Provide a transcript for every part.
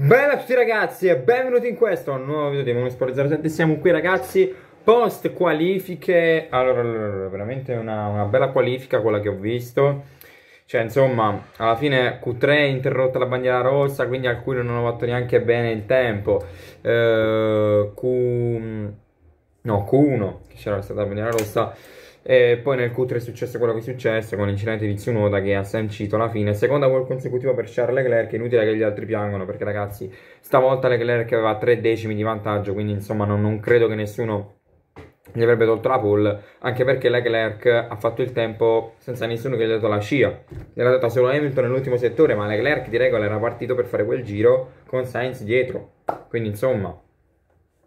Bella a tutti ragazzi e benvenuti in questo nuovo video di Monosport 07 Siamo qui ragazzi post qualifiche Allora, allora veramente una, una, bella qualifica quella che ho visto Cioè insomma alla fine Q3 è interrotta la bandiera rossa Quindi alcuni non hanno fatto neanche bene il tempo eh, Q... No Q1 che c'era stata la bandiera rossa e poi nel Q3 è successo quello che è successo con l'incidente di Tsunoda che ha sancito la fine. Seconda gol consecutiva per Charles Leclerc, inutile che gli altri piangano perché ragazzi stavolta Leclerc aveva tre decimi di vantaggio, quindi insomma non, non credo che nessuno gli avrebbe tolto la pole, anche perché Leclerc ha fatto il tempo senza nessuno che gli ha dato la scia. Gli era data solo Hamilton nell'ultimo settore, ma Leclerc di regola era partito per fare quel giro con Sainz dietro. Quindi insomma,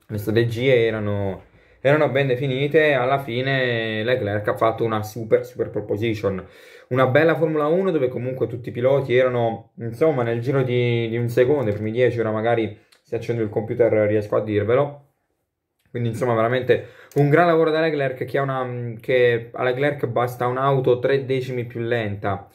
le strategie erano erano ben definite, alla fine Leclerc ha fatto una super super proposition. Una bella Formula 1 dove comunque tutti i piloti erano, insomma, nel giro di, di un secondo, i primi 10, ora magari se accendo il computer riesco a dirvelo. Quindi insomma veramente un gran lavoro da Leclerc che, una, che a Leclerc basta un'auto tre decimi più lenta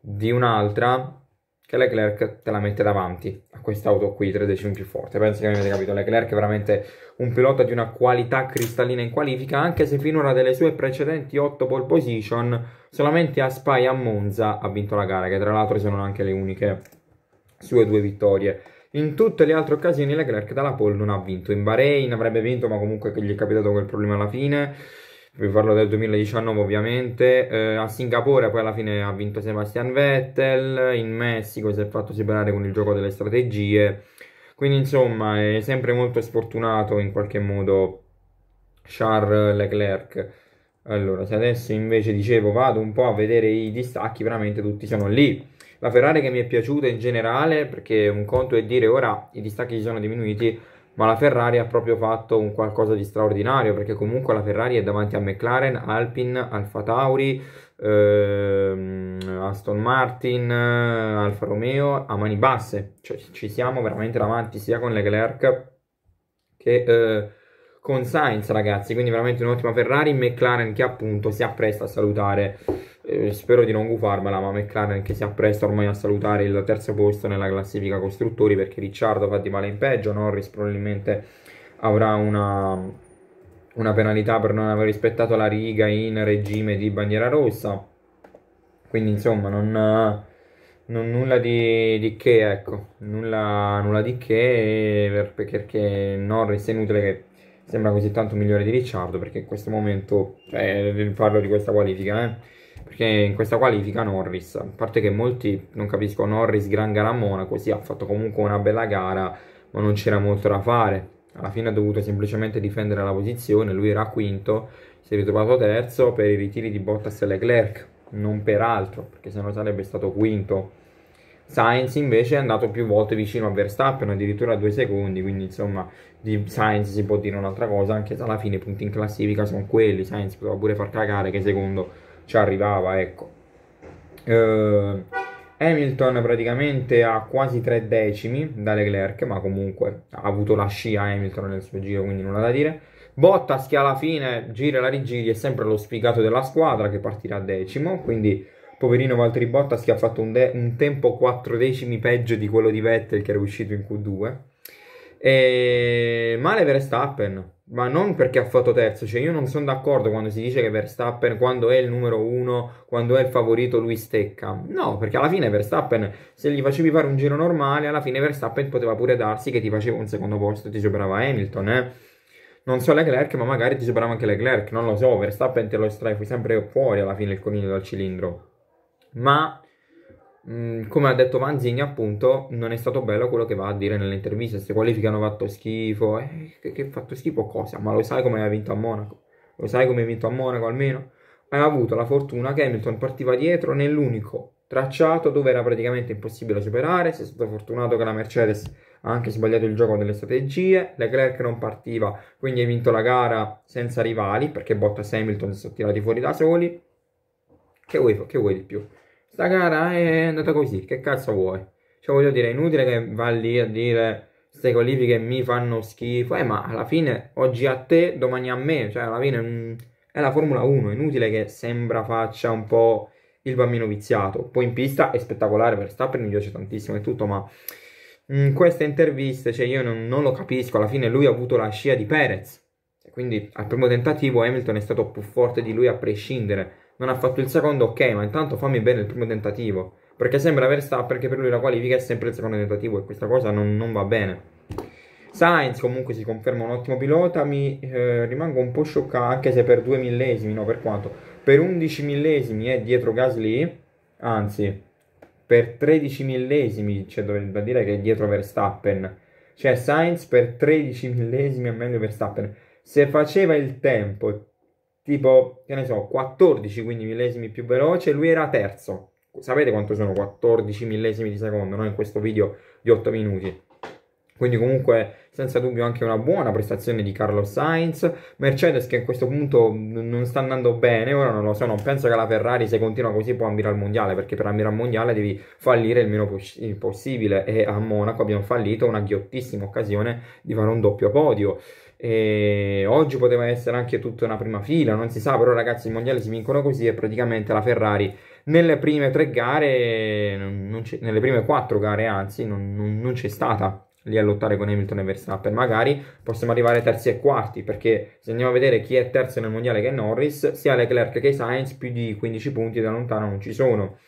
di un'altra che Leclerc te la mette davanti a quest'auto qui, 3 decimi più forte. Penso che avete capito, Leclerc è veramente un pilota di una qualità cristallina in qualifica, anche se finora delle sue precedenti 8 pole position, solamente a Spa e a Monza ha vinto la gara, che tra l'altro sono anche le uniche sue due vittorie. In tutte le altre occasioni Leclerc dalla pole non ha vinto, in Bahrain avrebbe vinto ma comunque gli è capitato quel problema alla fine, vi parlo del 2019 ovviamente, eh, a Singapore poi alla fine ha vinto Sebastian Vettel, in Messico si è fatto separare con il gioco delle strategie, quindi insomma è sempre molto sfortunato in qualche modo Charles Leclerc. Allora, se adesso invece dicevo vado un po' a vedere i distacchi, veramente tutti sono lì. La Ferrari che mi è piaciuta in generale, perché un conto è dire ora i distacchi si sono diminuiti, ma la Ferrari ha proprio fatto un qualcosa di straordinario perché comunque la Ferrari è davanti a McLaren, Alpin, Alfa Tauri, ehm, Aston Martin, Alfa Romeo a mani basse, cioè ci siamo veramente davanti sia con Leclerc che eh, con Sainz ragazzi, quindi veramente un'ottima Ferrari, McLaren che appunto si appresta a salutare eh, spero di non gufarmela, ma McLaren che si appresta ormai a salutare il terzo posto nella classifica costruttori perché Ricciardo fa di male in peggio, Norris probabilmente avrà una, una penalità per non aver rispettato la riga in regime di bandiera rossa. Quindi insomma non... Non, nulla di, di, che, ecco, nulla, nulla di che, perché Norris è inutile che sembra così tanto migliore di Ricciardo, perché in questo momento, cioè, parlo di questa qualifica, eh, perché in questa qualifica Norris, a parte che molti non capiscono Norris gran gara a Monaco, sì ha fatto comunque una bella gara, ma non c'era molto da fare, alla fine ha dovuto semplicemente difendere la posizione, lui era quinto, si è ritrovato terzo per i ritiri di Bottas e Leclerc, non per altro, perché se no sarebbe stato quinto. Sainz invece è andato più volte vicino a Verstappen, addirittura a due secondi, quindi insomma di Sainz si può dire un'altra cosa, anche se alla fine i punti in classifica sono quelli, Sainz poteva pure far cagare che secondo ci arrivava, ecco. Eh, Hamilton praticamente ha quasi tre decimi da Leclerc, ma comunque ha avuto la scia Hamilton nel suo giro, quindi nulla da dire. Bottas che alla fine gira la rigiri è sempre lo spiegato della squadra che partirà decimo, quindi poverino Valtteri Bottas che ha fatto un, de- un tempo quattro decimi peggio di quello di Vettel che era uscito in Q2. E... Male Verstappen, ma non perché ha fatto terzo, cioè io non sono d'accordo quando si dice che Verstappen quando è il numero uno, quando è il favorito lui stecca, no perché alla fine Verstappen se gli facevi fare un giro normale alla fine Verstappen poteva pure darsi che ti faceva un secondo posto e ti superava Hamilton eh? non so Leclerc ma magari ti superava anche Leclerc, non lo so, Verstappen te lo estrai sempre fuori alla fine il coniglio dal cilindro ma Mm, come ha detto Manzini appunto, non è stato bello quello che va a dire nelle interviste, se qualificano hanno fatto schifo, eh, che, che fatto schifo cosa? Ma lo sai come ha vinto a Monaco? Lo sai come ha vinto a Monaco almeno? Hai avuto la fortuna che Hamilton partiva dietro nell'unico tracciato dove era praticamente impossibile superare, Si è stato fortunato che la Mercedes ha anche sbagliato il gioco delle strategie, Leclerc non partiva, quindi hai vinto la gara senza rivali perché Bottas e Hamilton si sono tirati fuori da soli, che vuoi, che vuoi di più? sta gara è andata così, che cazzo vuoi? Cioè voglio dire, è inutile che va lì a dire queste qualifiche mi fanno schifo, eh ma alla fine oggi a te, domani a me, cioè alla fine mh, è la Formula 1, è inutile che sembra faccia un po' il bambino viziato. Poi in pista è spettacolare, Verstappen mi piace tantissimo e tutto, ma in mm, queste interviste, cioè io non, non, lo capisco, alla fine lui ha avuto la scia di Perez, quindi al primo tentativo Hamilton è stato più forte di lui a prescindere, non ha fatto il secondo, ok, ma intanto fammi bene il primo tentativo. Perché sembra Verstappen, perché per lui la qualifica è sempre il secondo tentativo e questa cosa non, non va bene. Sainz comunque si conferma un ottimo pilota, mi eh, rimango un po' scioccato anche se per due millesimi, no per quanto, per 11 millesimi è dietro Gasly, anzi per 13 millesimi, cioè dovrebbe dire che è dietro Verstappen, cioè Sainz per 13 millesimi è meglio Verstappen, se faceva il tempo tipo, che ne so, 14 quindi millesimi più veloce, lui era terzo. Sapete quanto sono 14 millesimi di secondo, no? In questo video di 8 minuti. Quindi comunque senza dubbio anche una buona prestazione di Carlos Sainz, Mercedes che a questo punto non sta andando bene, ora non lo so, non penso che la Ferrari se continua così può ambire al mondiale, perché per ambire al mondiale devi fallire il meno poss- possibile e a Monaco abbiamo fallito una ghiottissima occasione di fare un doppio podio. E oggi poteva essere anche tutta una prima fila, non si sa, però ragazzi i mondiali si vincono così e praticamente la Ferrari nelle prime tre gare, nelle prime quattro gare anzi, non, non, non c'è stata lì a lottare con Hamilton e Verstappen. Magari possiamo arrivare terzi e quarti, perché se andiamo a vedere chi è terzo nel mondiale che è Norris, sia Leclerc che Sainz più di 15 punti da lontano non ci sono.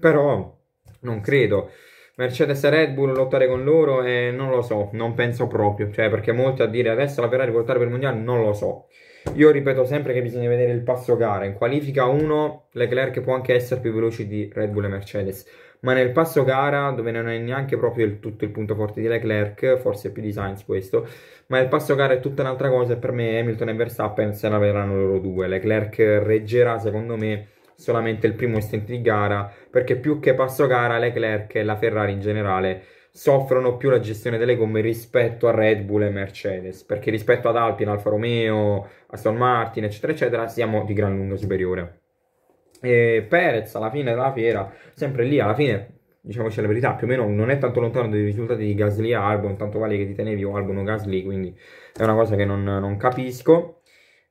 Però non credo. Mercedes e Red Bull lottare con loro eh, non lo so, non penso proprio, cioè perché molti a dire adesso la Ferrari può lottare per il mondiale non lo so. Io ripeto sempre che bisogna vedere il passo gara, in qualifica 1 Leclerc può anche essere più veloce di Red Bull e Mercedes, ma nel passo gara dove non è neanche proprio il, tutto il punto forte di Leclerc, forse è più di Sainz questo, ma il passo gara è tutta un'altra cosa e per me Hamilton e Verstappen se la vedranno loro due, Leclerc reggerà secondo me solamente il primo istante di gara, perché più che passo gara Leclerc e la Ferrari in generale soffrono più la gestione delle gomme rispetto a Red Bull e Mercedes, perché rispetto ad Alpine, Alfa Romeo, Aston Martin, eccetera, eccetera, siamo di gran lunga superiore. E Perez alla fine della fiera, sempre lì, alla fine, diciamoci la verità, più o meno non è tanto lontano dai risultati di Gasly e Albon, tanto vale che ti tenevi o Albon o Gasly, quindi è una cosa che non, non capisco.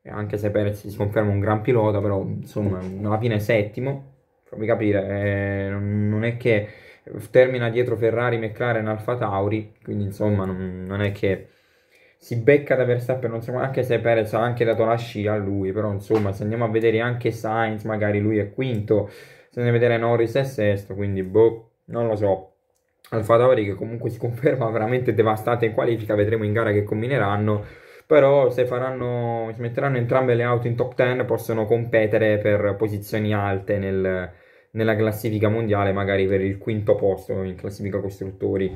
Eh, anche se Perez si conferma un gran pilota, però insomma alla fine è settimo, fammi capire, eh, non è che termina dietro Ferrari, McLaren, Alfa Tauri, quindi insomma non, non è che si becca da Verstappen, non so, anche se Perez ha anche dato la scia a lui, però insomma se andiamo a vedere anche Sainz, magari lui è quinto, se andiamo a vedere Norris è sesto, quindi boh, non lo so. Alfa Tauri che comunque si conferma veramente devastata in qualifica, vedremo in gara che combineranno però se faranno, si metteranno entrambe le auto in top 10 possono competere per posizioni alte nel, nella classifica mondiale, magari per il quinto posto in classifica costruttori.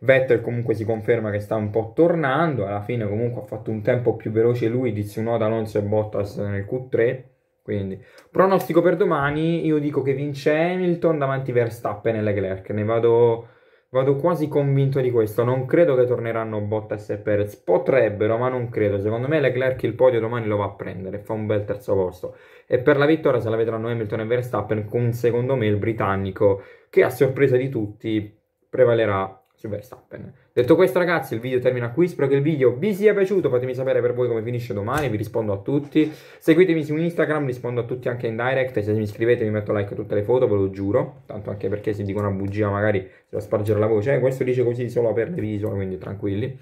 Vettel comunque si conferma che sta un po' tornando, alla fine comunque ha fatto un tempo più veloce lui di Tsunoda, Alonso e Bottas nel Q3, quindi pronostico per domani, io dico che vince Hamilton davanti Verstappen e Leclerc, ne vado Vado quasi convinto di questo. Non credo che torneranno Bottas e Perez. Potrebbero, ma non credo. Secondo me Leclerc il podio domani lo va a prendere. Fa un bel terzo posto. E per la vittoria se la vedranno Hamilton e Verstappen con secondo me il britannico che a sorpresa di tutti prevalerà su Verstappen. Detto questo ragazzi il video termina qui, spero che il video vi sia piaciuto, fatemi sapere per voi come finisce domani, vi rispondo a tutti, seguitemi su Instagram, rispondo a tutti anche in direct, se mi iscrivete vi metto like a tutte le foto, ve lo giuro, tanto anche perché se dico una bugia magari se la spargere la voce, eh, questo dice così solo per le visual, quindi tranquilli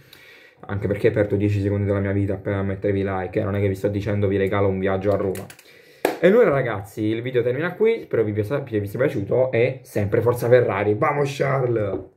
anche perché perdo 10 secondi della mia vita per mettervi like, eh? non è che vi sto dicendo vi regalo un viaggio a Roma. E allora ragazzi, il video termina qui, spero vi, vi sia piaciuto e sempre forza Ferrari, vamos Charles!